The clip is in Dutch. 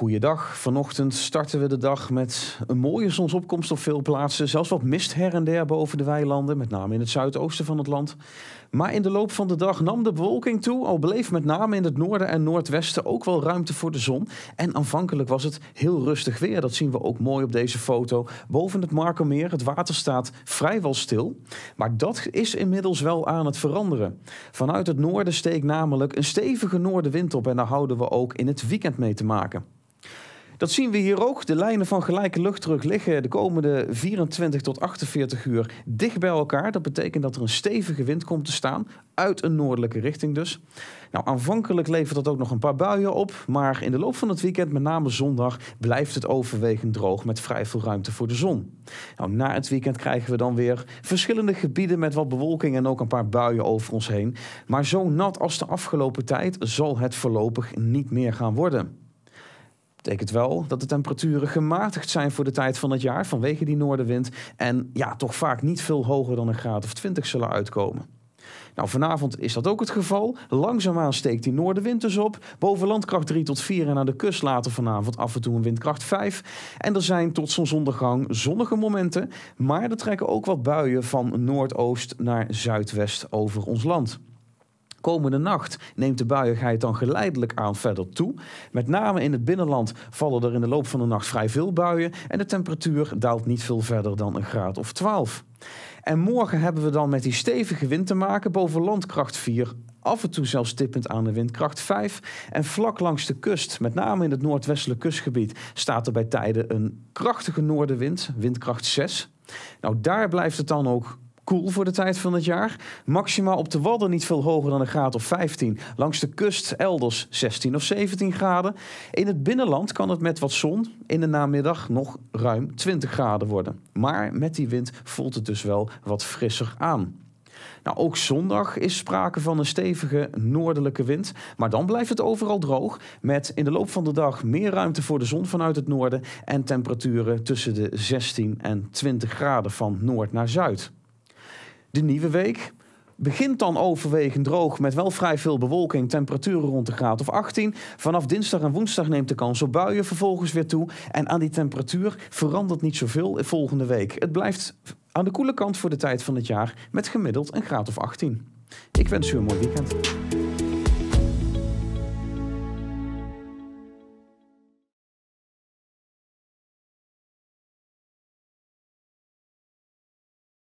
Goeiedag. Vanochtend starten we de dag met een mooie zonsopkomst op veel plaatsen. Zelfs wat mist her en der boven de weilanden, met name in het zuidoosten van het land. Maar in de loop van de dag nam de bewolking toe, al bleef met name in het noorden en noordwesten ook wel ruimte voor de zon. En aanvankelijk was het heel rustig weer, dat zien we ook mooi op deze foto. Boven het Markermeer, het water staat vrijwel stil. Maar dat is inmiddels wel aan het veranderen. Vanuit het noorden steekt namelijk een stevige noordenwind op en daar houden we ook in het weekend mee te maken. Dat zien we hier ook. De lijnen van gelijke luchtdruk liggen de komende 24 tot 48 uur dicht bij elkaar. Dat betekent dat er een stevige wind komt te staan, uit een noordelijke richting dus. Nou, aanvankelijk levert dat ook nog een paar buien op, maar in de loop van het weekend, met name zondag, blijft het overwegend droog met vrij veel ruimte voor de zon. Nou, na het weekend krijgen we dan weer verschillende gebieden met wat bewolking en ook een paar buien over ons heen. Maar zo nat als de afgelopen tijd zal het voorlopig niet meer gaan worden betekent wel dat de temperaturen gematigd zijn voor de tijd van het jaar vanwege die noordenwind. En ja, toch vaak niet veel hoger dan een graad of 20 zullen uitkomen. Nou, vanavond is dat ook het geval. Langzaamaan steekt die noordenwind dus op. Boven landkracht 3 tot 4 en aan de kust later vanavond af en toe een windkracht 5. En er zijn tot zonsondergang zonnige momenten. Maar er trekken ook wat buien van noordoost naar zuidwest over ons land. Komende nacht neemt de buiigheid dan geleidelijk aan verder toe. Met name in het binnenland vallen er in de loop van de nacht vrij veel buien en de temperatuur daalt niet veel verder dan een graad of 12. En morgen hebben we dan met die stevige wind te maken boven landkracht 4 af en toe zelfs tippend aan de windkracht 5. En vlak langs de kust, met name in het noordwestelijk kustgebied, staat er bij tijden een krachtige noordenwind, windkracht 6. Nou, daar blijft het dan ook Koel voor de tijd van het jaar. Maxima op de Wadden niet veel hoger dan een graad of 15. Langs de kust elders 16 of 17 graden. In het binnenland kan het met wat zon in de namiddag nog ruim 20 graden worden. Maar met die wind voelt het dus wel wat frisser aan. Nou, ook zondag is sprake van een stevige noordelijke wind. Maar dan blijft het overal droog. Met in de loop van de dag meer ruimte voor de zon vanuit het noorden. En temperaturen tussen de 16 en 20 graden van noord naar zuid. De nieuwe week begint dan overwegend droog met wel vrij veel bewolking, temperaturen rond de graad of 18. Vanaf dinsdag en woensdag neemt de kans op buien vervolgens weer toe. En aan die temperatuur verandert niet zoveel volgende week. Het blijft aan de koele kant voor de tijd van het jaar met gemiddeld een graad of 18. Ik wens u een mooi weekend.